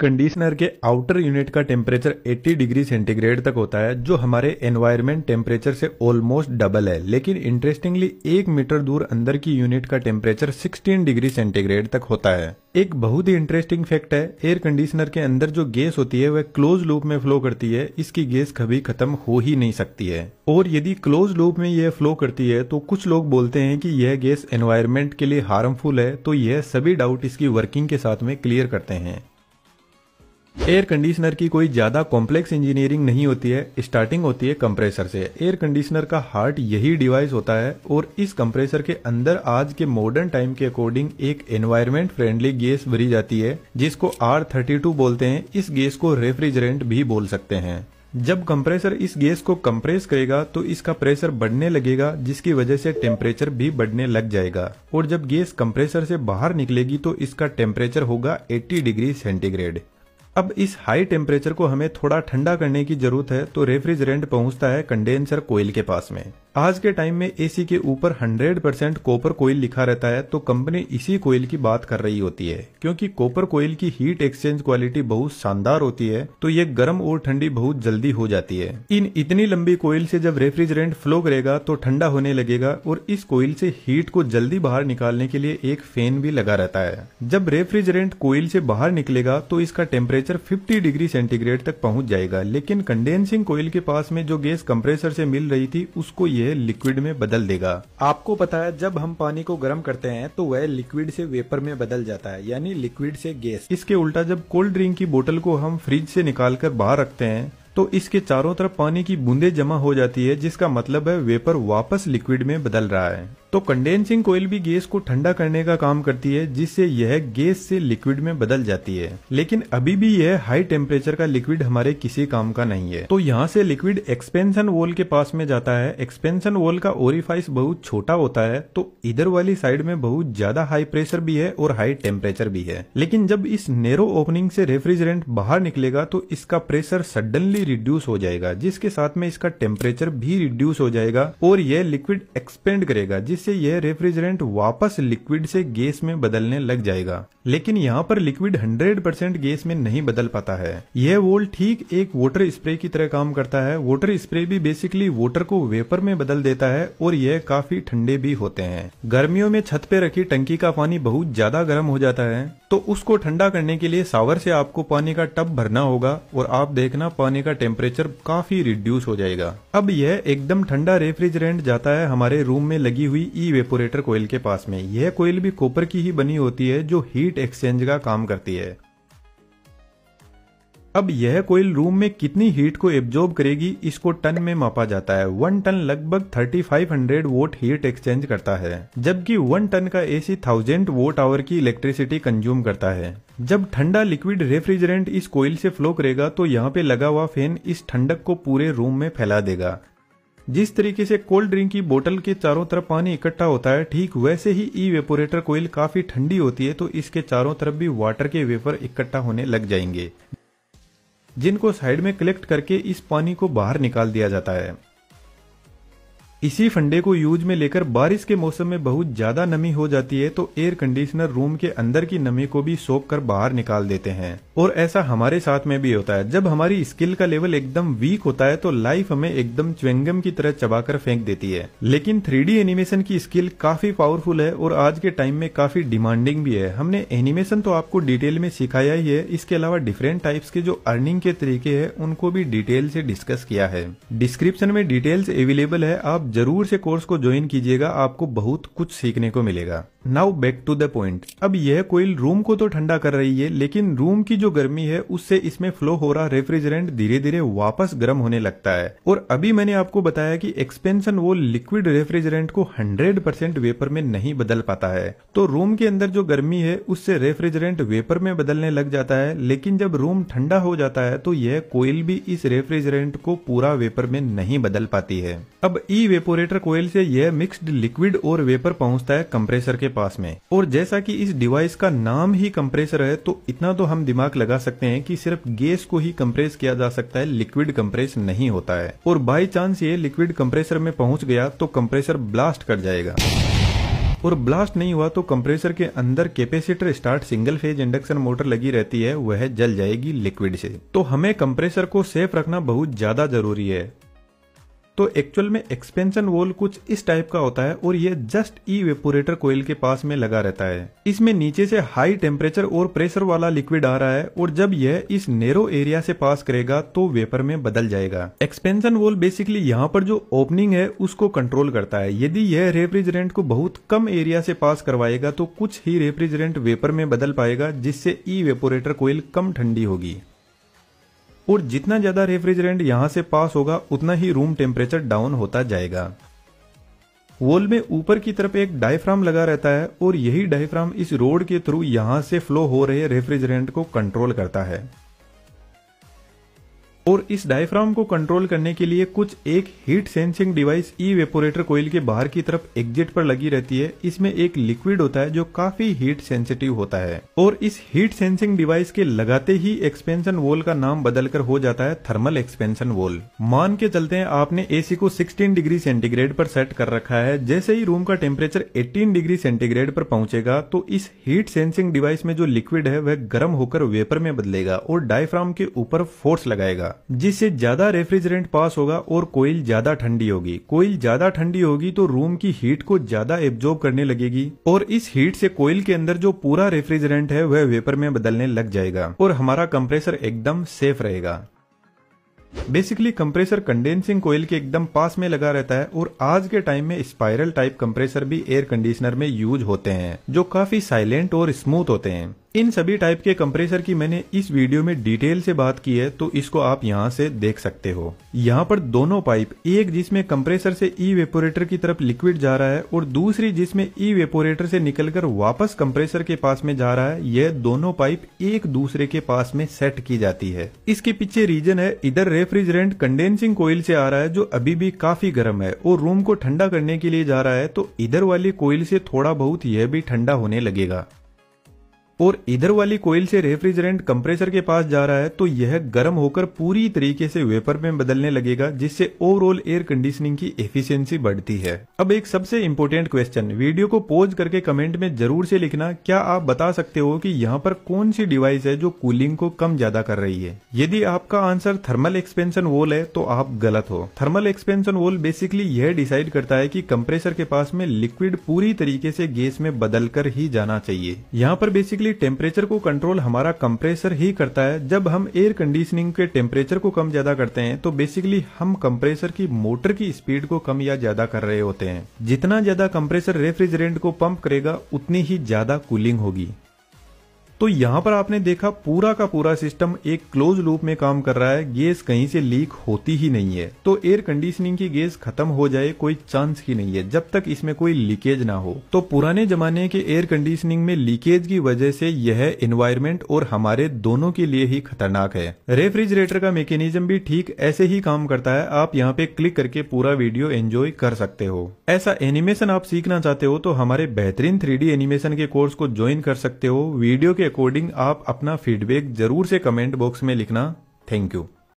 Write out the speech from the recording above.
conditioner के outer unit का temperature 80 degree centigrade तक होता है जो हमारे एनवायरमेंट टेम्परेचर से ऑलमोस्ट डबल है लेकिन इंटरेस्टिंगली एक मीटर दूर अंदर की यूनिट का टेम्परेचर 16 डिग्री सेंटीग्रेड तक होता है एक बहुत ही इंटरेस्टिंग फैक्ट है एयर कंडीशनर के अंदर जो गैस होती है वह क्लोज लूप में फ्लो करती है इसकी गैस कभी खत्म हो ही नहीं सकती है और यदि क्लोज लूप में यह फ्लो करती है तो कुछ लोग बोलते हैं कि यह गैस एनवायरमेंट के लिए हार्मफुल है तो यह सभी डाउट इसकी वर्किंग के साथ में क्लियर करते हैं एयर कंडीशनर की कोई ज्यादा कॉम्प्लेक्स इंजीनियरिंग नहीं होती है स्टार्टिंग होती है कंप्रेसर से एयर कंडीशनर का हार्ट यही डिवाइस होता है और इस कंप्रेसर के अंदर आज के मॉडर्न टाइम के अकॉर्डिंग एक एनवायरमेंट फ्रेंडली गैस भरी जाती है जिसको आर थर्टी बोलते हैं इस गैस को रेफ्रिजरेंट भी बोल सकते हैं जब कंप्रेसर इस गैस को कंप्रेस करेगा तो इसका प्रेशर बढ़ने लगेगा जिसकी वजह से टेम्परेचर भी बढ़ने लग जाएगा और जब गैस कंप्रेसर से बाहर निकलेगी तो इसका टेम्परेचर होगा 80 डिग्री सेंटीग्रेड अब इस हाई टेम्परेचर को हमें थोड़ा ठंडा करने की जरूरत है तो रेफ्रिजरेंट पहुंचता है कंडेंसर कोयल के पास में आज के टाइम में एसी के ऊपर 100 परसेंट कॉपर कोयल लिखा रहता है तो कंपनी इसी कोयल की बात कर रही होती है क्योंकि कॉपर कोयल की हीट एक्सचेंज क्वालिटी बहुत शानदार होती है तो ये गर्म और ठंडी बहुत जल्दी हो जाती है इन इतनी लंबी कोयल से जब रेफ्रिजरेंट फ्लो करेगा तो ठंडा होने लगेगा और इस कोयल से हीट को जल्दी बाहर निकालने के लिए एक फैन भी लगा रहता है जब रेफ्रिजरेंट कोयल से बाहर निकलेगा तो इसका टेम्परेचर टेम्परेचर 50 डिग्री सेंटीग्रेड तक पहुंच जाएगा लेकिन कंडेंसिंग कोयल के पास में जो गैस कंप्रेसर से मिल रही थी उसको यह लिक्विड में बदल देगा आपको पता है जब हम पानी को गर्म करते हैं तो वह लिक्विड से वेपर में बदल जाता है यानी लिक्विड से गैस इसके उल्टा जब कोल्ड ड्रिंक की बोतल को हम फ्रिज से निकाल कर बाहर रखते हैं तो इसके चारों तरफ पानी की बूंदे जमा हो जाती है जिसका मतलब है वेपर वापस लिक्विड में बदल रहा है तो कंडेंसिंग कोयल भी गैस को ठंडा करने का काम करती है जिससे यह गैस से लिक्विड में बदल जाती है लेकिन अभी भी यह हाई टेम्परेचर का लिक्विड हमारे किसी काम का नहीं है तो यहाँ से लिक्विड एक्सपेंशन वॉल के पास में जाता है एक्सपेंशन वॉल का ओरिफाइस बहुत छोटा होता है तो इधर वाली साइड में बहुत ज्यादा हाई प्रेशर भी है और हाई टेम्परेचर भी है लेकिन जब इस नेरो ओपनिंग से रेफ्रिजरेंट बाहर निकलेगा तो इसका प्रेशर सडनली रिड्यूस हो जाएगा जिसके साथ में इसका टेम्परेचर भी रिड्यूस हो जाएगा और यह लिक्विड एक्सपेंड करेगा जिस जिससे यह रेफ्रिजरेंट वापस लिक्विड से गैस में बदलने लग जाएगा लेकिन यहाँ पर लिक्विड 100 परसेंट गैस में नहीं बदल पाता है यह वोल ठीक एक वोटर स्प्रे की तरह काम करता है वोटर स्प्रे भी बेसिकली वोटर को वेपर में बदल देता है और यह काफी ठंडे भी होते हैं गर्मियों में छत पे रखी टंकी का पानी बहुत ज्यादा गर्म हो जाता है तो उसको ठंडा करने के लिए सावर से आपको पानी का टब भरना होगा और आप देखना पानी का टेम्परेचर काफी रिड्यूस हो जाएगा अब यह एकदम ठंडा रेफ्रिजरेंट जाता है हमारे रूम में लगी हुई ई वेपोरेटर कोयल के पास में यह कोयल भी कॉपर की ही बनी होती है जो हीट हीट एक्सचेंज का काम करती है अब यह कोयल रूम में कितनी हीट को एब्जॉर्ब करेगी इसको टन में मापा जाता है वन टन लगभग 3500 वोट हीट एक्सचेंज करता है जबकि वन टन का एसी 1000 वोट आवर की इलेक्ट्रिसिटी कंज्यूम करता है जब ठंडा लिक्विड रेफ्रिजरेंट इस कोयल से फ्लो करेगा तो यहाँ पे लगा हुआ फैन इस ठंडक को पूरे रूम में फैला देगा जिस तरीके से कोल्ड ड्रिंक की बोतल के चारों तरफ पानी इकट्ठा होता है ठीक वैसे ही ई वेपोरेटर कोयल काफी ठंडी होती है तो इसके चारों तरफ भी वाटर के वेपर इकट्ठा होने लग जाएंगे जिनको साइड में कलेक्ट करके इस पानी को बाहर निकाल दिया जाता है इसी फंडे को यूज में लेकर बारिश के मौसम में बहुत ज़्यादा नमी हो जाती है तो एयर कंडीशनर रूम के अंदर की नमी को भी सोख कर बाहर निकाल देते हैं और ऐसा हमारे साथ में भी होता है जब हमारी स्किल का लेवल एकदम वीक होता है तो लाइफ हमें एकदम च्वेंगम की तरह चबाकर फेंक देती है लेकिन थ्री एनिमेशन की स्किल काफी पावरफुल है और आज के टाइम में काफी डिमांडिंग भी है हमने एनिमेशन तो आपको डिटेल में सिखाया ही है इसके अलावा डिफरेंट टाइप्स के जो अर्निंग के तरीके है उनको भी डिटेल से डिस्कस किया है डिस्क्रिप्शन में डिटेल्स अवेलेबल है आप जरूर से कोर्स को ज्वाइन कीजिएगा आपको बहुत कुछ सीखने को मिलेगा now back to the point अब यह कोयल रूम को तो ठंडा कर रही है लेकिन रूम की जो गर्मी है उससे इसमें फ्लो हो रहा रेफ्रिजरेंट धीरे धीरे वापस गर्म होने लगता है और अभी मैंने आपको बताया कि एक्सपेंशन वो लिक्विड रेफ्रिजरेंट को 100 परसेंट वेपर में नहीं बदल पाता है तो रूम के अंदर जो गर्मी है उससे रेफ्रिजरेंट वेपर में बदलने लग जाता है लेकिन जब रूम ठंडा हो जाता है तो यह कोयल भी इस रेफ्रिजरेंट को पूरा वेपर में नहीं बदल पाती है अब ई वेपोरेटर कोयल से यह मिक्स्ड लिक्विड और वेपर पहुंचता है कंप्रेसर के पास में और जैसा कि इस डिवाइस का नाम ही कंप्रेसर है तो इतना तो हम दिमाग लगा सकते हैं कि सिर्फ गैस को ही कंप्रेस किया जा सकता है लिक्विड कंप्रेस नहीं होता है और बाई चांस ये लिक्विड कंप्रेसर में पहुंच गया तो कंप्रेसर ब्लास्ट कर जाएगा और ब्लास्ट नहीं हुआ तो कंप्रेसर के अंदर capacitor start single phase induction motor लगी रहती है वह जल जाएगी लिक्विड से तो हमें कंप्रेसर को सेफ रखना बहुत ज्यादा जरूरी है तो एक्चुअल में एक्सपेंशन वोल कुछ इस टाइप का होता है और ये जस्ट ई वेपोरेटर कोयल के पास में लगा रहता है इसमें नीचे से हाई टेम्परेचर और प्रेशर वाला लिक्विड आ रहा है और जब यह इस नेरो एरिया से पास करेगा तो वेपर में बदल जाएगा एक्सपेंशन वोल बेसिकली यहाँ पर जो ओपनिंग है उसको कंट्रोल करता है यदि यह रेफ्रिजरेंट को बहुत कम एरिया से पास करवाएगा तो कुछ ही रेफ्रिजरेंट वेपर में बदल पाएगा जिससे ई वेपोरेटर कोयल कम ठंडी होगी और जितना ज्यादा रेफ्रिजरेंट यहां से पास होगा उतना ही रूम टेम्परेचर डाउन होता जाएगा वॉल में ऊपर की तरफ एक डायफ्राम लगा रहता है और यही डायफ्राम इस रोड के थ्रू यहां से फ्लो हो रहे रेफ्रिजरेंट को कंट्रोल करता है और इस डायफ्राम को कंट्रोल करने के लिए कुछ एक heat sensing device evaporator coil के बाहर की तरफ एग्जिट पर लगी रहती है इसमें एक लिक्विड होता है जो काफी हीट सेंसिटिव होता है और इस हीट सेंसिंग डिवाइस के लगाते ही एक्सपेंशन वोल का नाम बदलकर हो जाता है थर्मल एक्सपेंशन वोल मान के चलते हैं आपने एसी को 16 डिग्री सेंटीग्रेड पर सेट कर रखा है जैसे ही रूम का टेम्परेचर एटीन डिग्री सेंटीग्रेड पर पहुंचेगा तो इस हीट सेंसिंग डिवाइस में जो लिक्विड है वह गर्म होकर वेपर में बदलेगा और डायफ्राम के ऊपर फोर्स लगाएगा जिससे ज्यादा रेफ्रिजरेंट पास होगा और कोयल ज्यादा ठंडी होगी कोयल ज्यादा ठंडी होगी तो रूम की हीट को ज्यादा एब्जॉर्ब करने लगेगी और इस हीट से कोयल के अंदर जो पूरा रेफ्रिजरेंट है वह वेपर में बदलने लग जाएगा और हमारा कंप्रेसर एकदम सेफ रहेगा बेसिकली कंप्रेसर कंडेंसिंग कोयल के एकदम पास में लगा रहता है और आज के टाइम में स्पाइरल टाइप कंप्रेसर भी एयर कंडीशनर में यूज होते हैं जो काफी साइलेंट और स्मूथ होते हैं इन सभी टाइप के कंप्रेसर की मैंने इस वीडियो में डिटेल से बात की है तो इसको आप यहाँ से देख सकते हो यहाँ पर दोनों पाइप एक जिसमें कंप्रेसर से ई वेपोरेटर की तरफ लिक्विड जा रहा है और दूसरी जिसमें ई वेपोरेटर से निकलकर वापस कंप्रेसर के पास में जा रहा है यह दोनों पाइप एक दूसरे के पास में सेट की जाती है इसके पीछे रीजन है इधर रेफ्रिजरेंट कंडेंसिंग कोयल से आ रहा है जो अभी भी काफी गर्म है और रूम को ठंडा करने के लिए जा रहा है तो इधर वाली कोयल से थोड़ा बहुत यह भी ठंडा होने लगेगा और इधर वाली कोयल से रेफ्रिजरेंट कंप्रेसर के पास जा रहा है तो यह गर्म होकर पूरी तरीके से वेपर में बदलने लगेगा जिससे ओवरऑल एयर कंडीशनिंग की एफिशिएंसी बढ़ती है अब एक सबसे इम्पोर्टेंट क्वेश्चन वीडियो को पोज करके कमेंट में जरूर से लिखना क्या आप बता सकते हो कि यहाँ पर कौन सी डिवाइस है जो कूलिंग को कम ज्यादा कर रही है यदि आपका आंसर थर्मल एक्सपेंशन वॉल है तो आप गलत हो थर्मल एक्सपेंशन वॉल बेसिकली यह डिसाइड करता है की कम्प्रेसर के पास में लिक्विड पूरी तरीके से गैस में बदल कर ही जाना चाहिए यहाँ पर बेसिकली बेसिकली टेम्परेचर को कंट्रोल हमारा कंप्रेसर ही करता है जब हम एयर कंडीशनिंग के टेम्परेचर को कम ज्यादा करते हैं तो बेसिकली हम कंप्रेसर की मोटर की स्पीड को कम या ज्यादा कर रहे होते हैं जितना ज्यादा कंप्रेसर रेफ्रिजरेंट को पंप करेगा उतनी ही ज्यादा कूलिंग होगी तो यहाँ पर आपने देखा पूरा का पूरा सिस्टम एक क्लोज लूप में काम कर रहा है गैस कहीं से लीक होती ही नहीं है तो एयर कंडीशनिंग की गैस खत्म हो जाए कोई चांस ही नहीं है जब तक इसमें कोई लीकेज ना हो तो पुराने जमाने के एयर कंडीशनिंग में लीकेज की वजह से यह एनवायरमेंट और हमारे दोनों के लिए ही खतरनाक है रेफ्रिजरेटर का मेकेनिज्म भी ठीक ऐसे ही काम करता है आप यहाँ पे क्लिक करके पूरा वीडियो एंजॉय कर सकते हो ऐसा एनिमेशन आप सीखना चाहते हो तो हमारे बेहतरीन थ्री एनिमेशन के कोर्स को ज्वाइन कर सकते हो वीडियो के अकॉर्डिंग आप अपना फीडबैक जरूर से कमेंट बॉक्स में लिखना थैंक यू